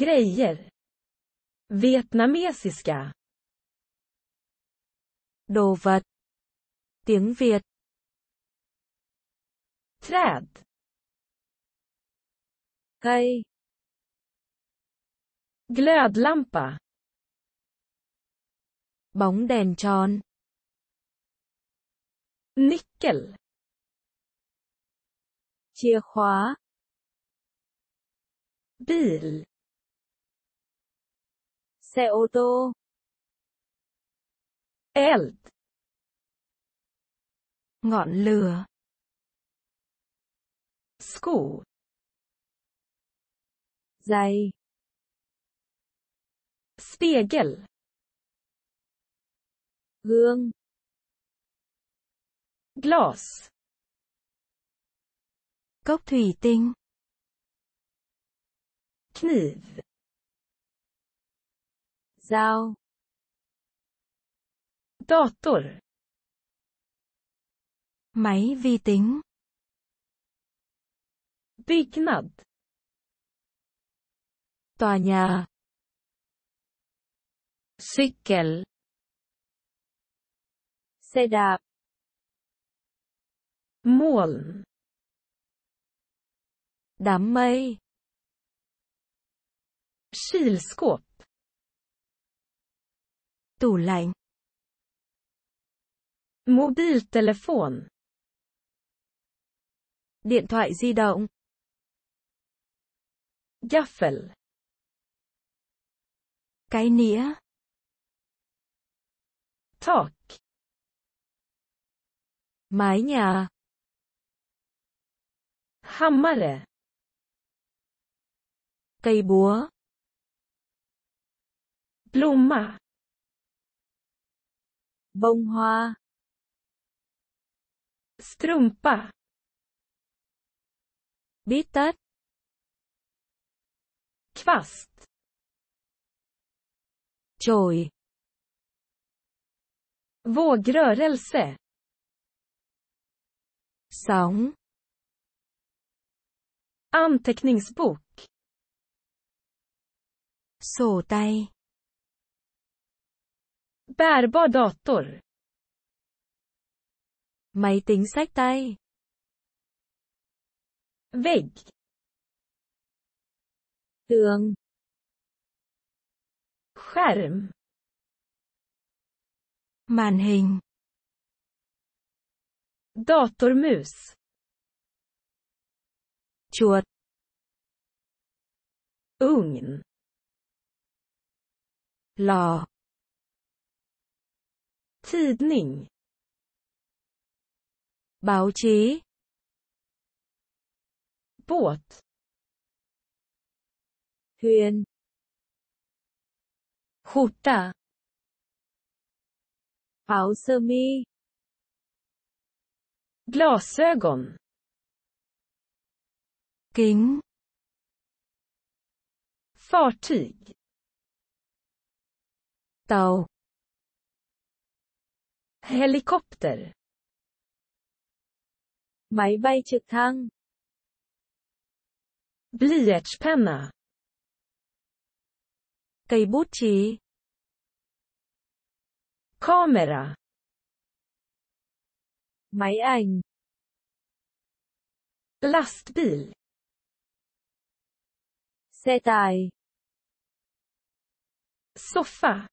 Grejer. Vietnamesiska. Đồ vật. Tiếng Việt. Träd. Cây. Glödlampa. Bóng đèn tròn. Nickel. Chìa khóa. Bil. xe ô tô eld ngọn lửa sko giày spegel gương glass cốc thủy tinh kniv Dao. Dator. Máy vi tính. Byggnad. Tòa nhà. Cykel. Xe đạp. Moln. Đám mây. Kylskåp. Tủ lạnh. Mobiltelefon. Điện thoại di động. Gaffel. Cái nĩa. Tak. Mái nhà. Hammare. Cây búa. Blomma. Bông hoa. Strumpa. Bitar. Kvast. Choi. Vågrörelse. Sóng. Anteckningsbok. Sổ tay. Bärbar dator. Máy tính sách tay. Vägg. Tường. Skärm. Màn hình. Datormus. Chuột. Ugn. Lò tidning báo chí båt huyền skjorta áo sơ mi glasögon kính fartyg tàu helicopter, Máy bay trực thăng. Blyertspenna. Cây bút chì. camera, Máy ảnh. Lastbil. Xe tải. sofa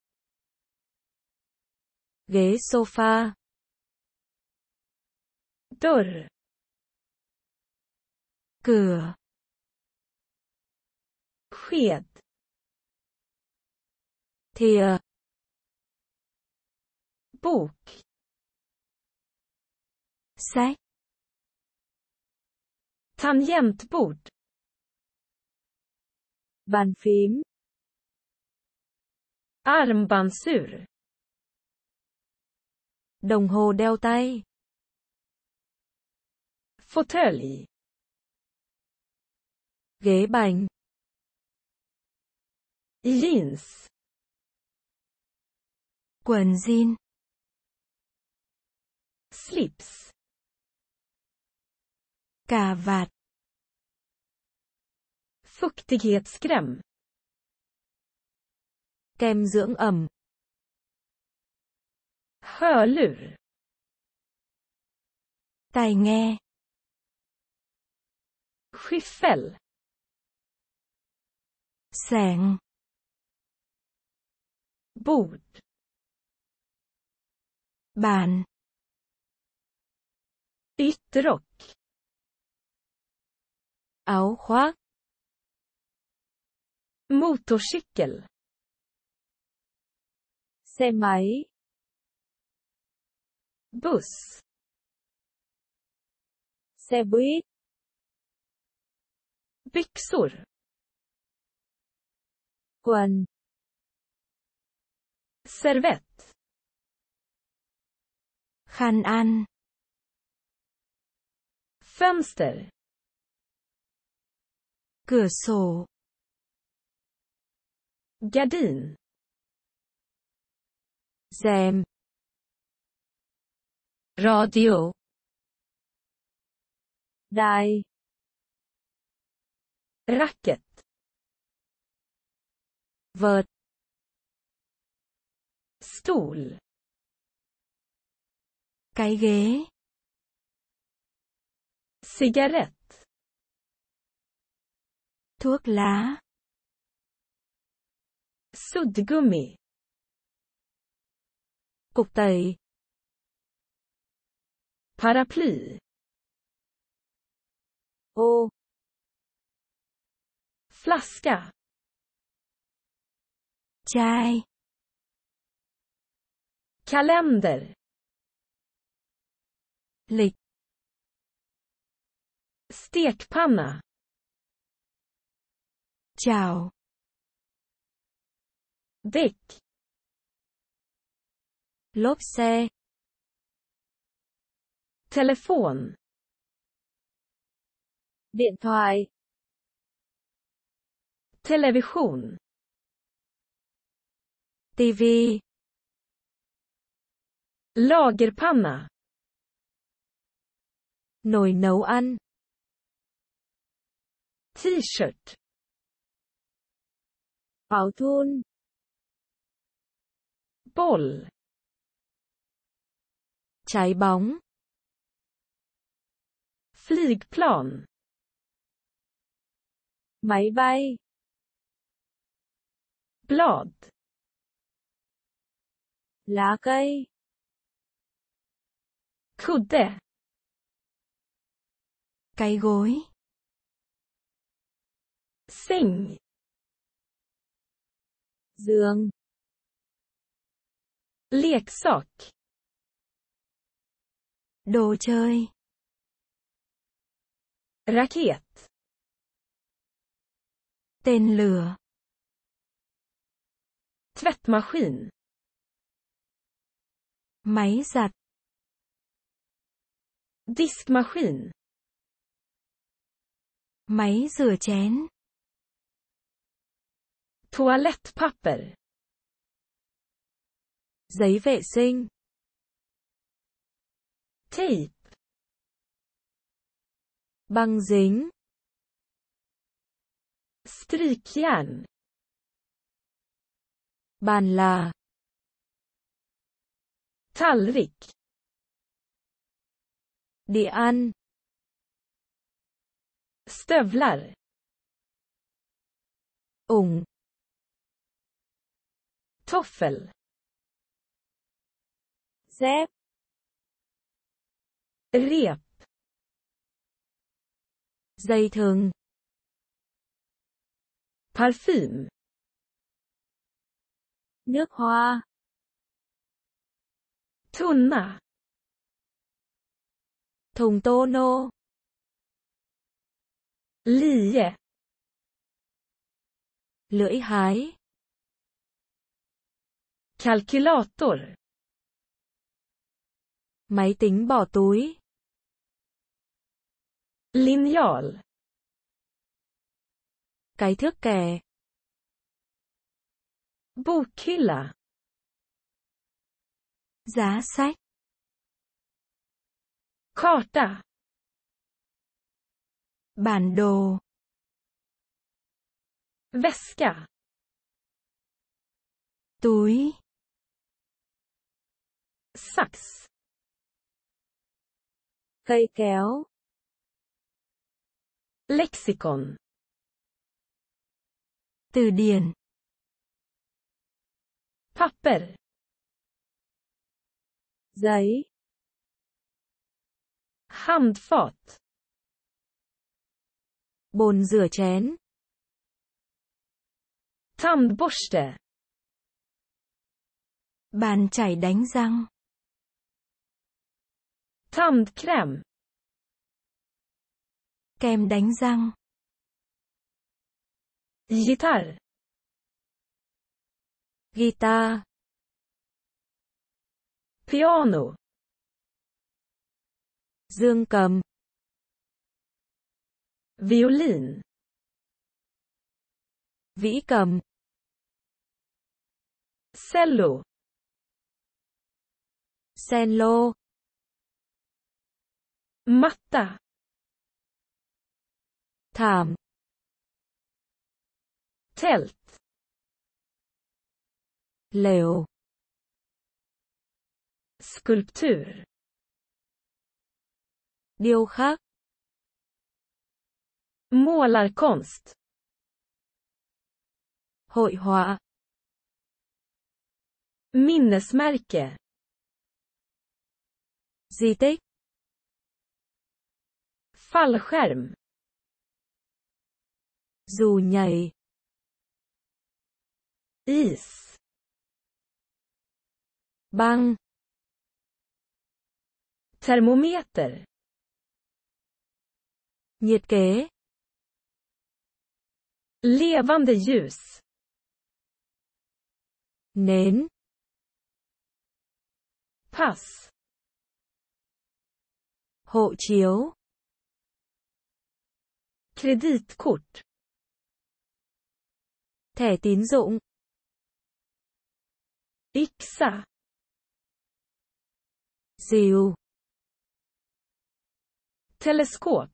ghế sofa dörr cửa sked thìa bok sách tangentbord bàn phím armbandsur Đồng hồ đeo tay. Fåtölj. Ghế bành. Jeans. Quần jean. Slips. Cà vạt. Fuktighetskräm. Kem dưỡng ẩm. Hörlur. Tai nghe. Skyffel. Säng. Bord. Bàn. Ytterrock. Áo khoác. Motorcykel. Xe máy buss xe buýt byxor quần servet, khăn ăn fönster cửa sổ gardin rèm radio đài racket vợt stol cái ghế cigarette thuốc lá suddgummi cục tẩy Paraply. O. Flaska. Chai. Kalender. Lik. Stekpanna. Ciao. Däck. Lobse. Telefon. Điện thoại. Television. TV. Lagerpanna. Nồi nấu ăn. T-shirt. Áo thun. Boll. Trái bóng. Flygplan. Máy bay. Blad. Lá cây. Kudde. Cái gối. Säng. Giường. Leksak. Đồ chơi. Raket. Tên lửa. Tvättmaskin. Máy giặt. Diskmaskin. Máy rửa chén. Toalettpapper. Giấy vệ sinh. tape Băng dính. Strykjärn. Bàn là. Tallrik. Địa ăn. Stövlar. Ung. Toffel. Säp. Rep. Dây thừng. Parfüm. Nước hoa. Tunna. Thùng tono, nô. Lie. Lưỡi hái. Calculator. Máy tính bỏ túi. Linjal. Cái thước kè. Bokhylla. Giá sách. Karta. Bản đồ. Väska. Túi. Sax. Cây kéo. Lexicon. Từ điển. Papper. Giấy. Handfat. Bồn rửa chén. Tandborste. Bàn chải đánh răng. Tandkräm. Kem đánh răng. guitar, Guitar. Piano. Dương cầm. Violin. Vĩ cầm. Cello. cello, Matta. Tam. Tält. Leo. Skulptur. Điều Målarkonst. hoi họa. Minnesmärke. Di Fallskärm. dù nhảy is băng termometer nhiệt kế levande ljus nến pass hộ chiếu kreditkort Thẻ tín dụng. Iksa. À? Dìu. telescope,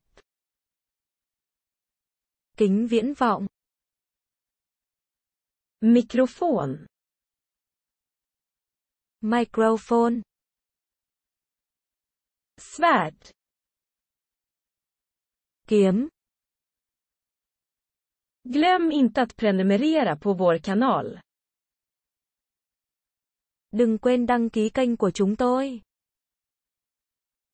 Kính viễn vọng. microphone, Microphone. Svärd. Kiếm. Glöm inte att prenumerera på vår kanal. Đừng quên đăng ký kênh của chúng tôi.